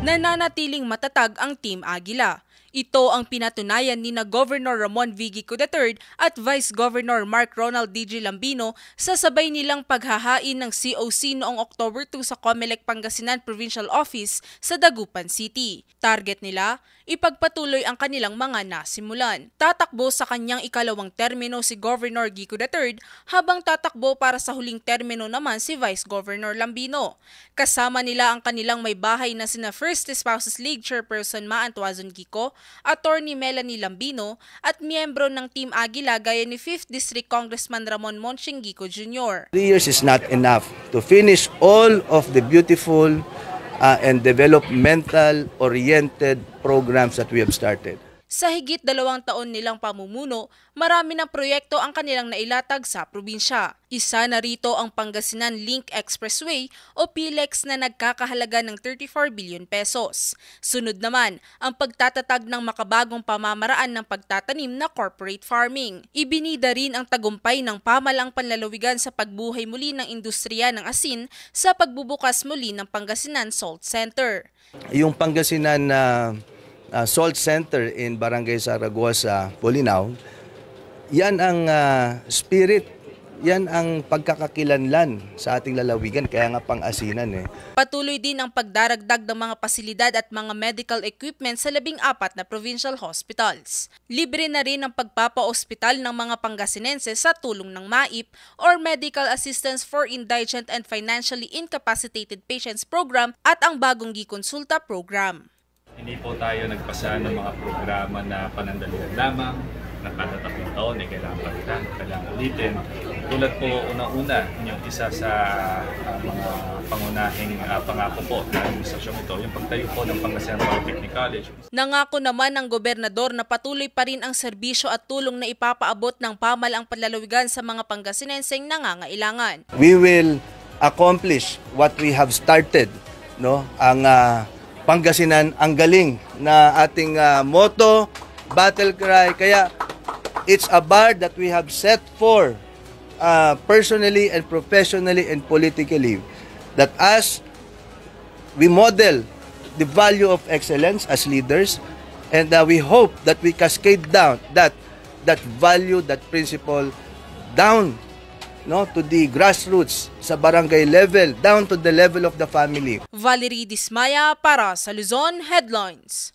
Nananatiling matatag ang Team Agila ito ang pinatunayan ni na Governor Ramon V. III at Vice Governor Mark Ronald D.G. Lambino sa sabay nilang paghahain ng COC noong October 2 sa Comelec Pangasinan Provincial Office sa Dagupan City. Target nila, ipagpatuloy ang kanilang mga nasimulan. Tatakbo sa kanyang ikalawang termino si Governor Gico III habang tatakbo para sa huling termino naman si Vice Governor Lambino. Kasama nila ang kanilang may bahay na sina First Spouses League Chairperson Ma Antuazon Gico Attorney Melanie Lambino at miyembro ng Team Agila gaya ni 5th District Congressman Ramon Monshingico Jr. Three years is not enough to finish all of the beautiful uh, and developmental-oriented programs that we have started. Sa higit dalawang taon nilang pamumuno, marami ng proyekto ang kanilang nailatag sa probinsya. Isa na rito ang Pangasinan Link Expressway o PILEX na nagkakahalaga ng 34 bilyon pesos. Sunod naman, ang pagtatatag ng makabagong pamamaraan ng pagtatanim na corporate farming. Ibinida rin ang tagumpay ng pamalang panlalawigan sa pagbuhay muli ng industriya ng asin sa pagbubukas muli ng Pangasinan Salt Center. Yung Pangasinan na uh uh, salt center in Barangay Saragosa, Polinaw, yan ang uh, spirit, yan ang pagkakakilanlan sa ating lalawigan, kaya nga pang-asinan eh. Patuloy din ang pagdaragdag ng mga pasilidad at mga medical equipment sa labing apat na provincial hospitals. Libre na rin ang pagpapa-ospital ng mga Pangasinense sa tulong ng MAIP or Medical Assistance for Indigent and Financially Incapacitated Patients Program at ang bagong Gikonsulta Program. Hindi po tayo nagpasa ng mga programa na panandalian lamang na kada tatlong taon ay eh, kailangan palitan, kailangan ulitin. Tulad po una-una, yung isa sa uh, mga pangunahing uh, pangako po ng administrasyong ito, yung pagtayo po ng Pangasinan Polytechnic College. Nangako naman ng gobernador na patuloy pa rin ang serbisyo at tulong na ipapaabot ng pamalaang panlalawigan sa mga Pangasinenseng nangangailangan. We will accomplish what we have started no ang uh, Pangasinan. Ang galing na ating uh, motto, battle cry. Kaya it's a bar that we have set for uh, personally and professionally and politically that as we model the value of excellence as leaders and uh, we hope that we cascade down that that value that principle down no to the grassroots sa barangay level down to the level of the family. Valerie Dismaya para sa Luzon Headlines.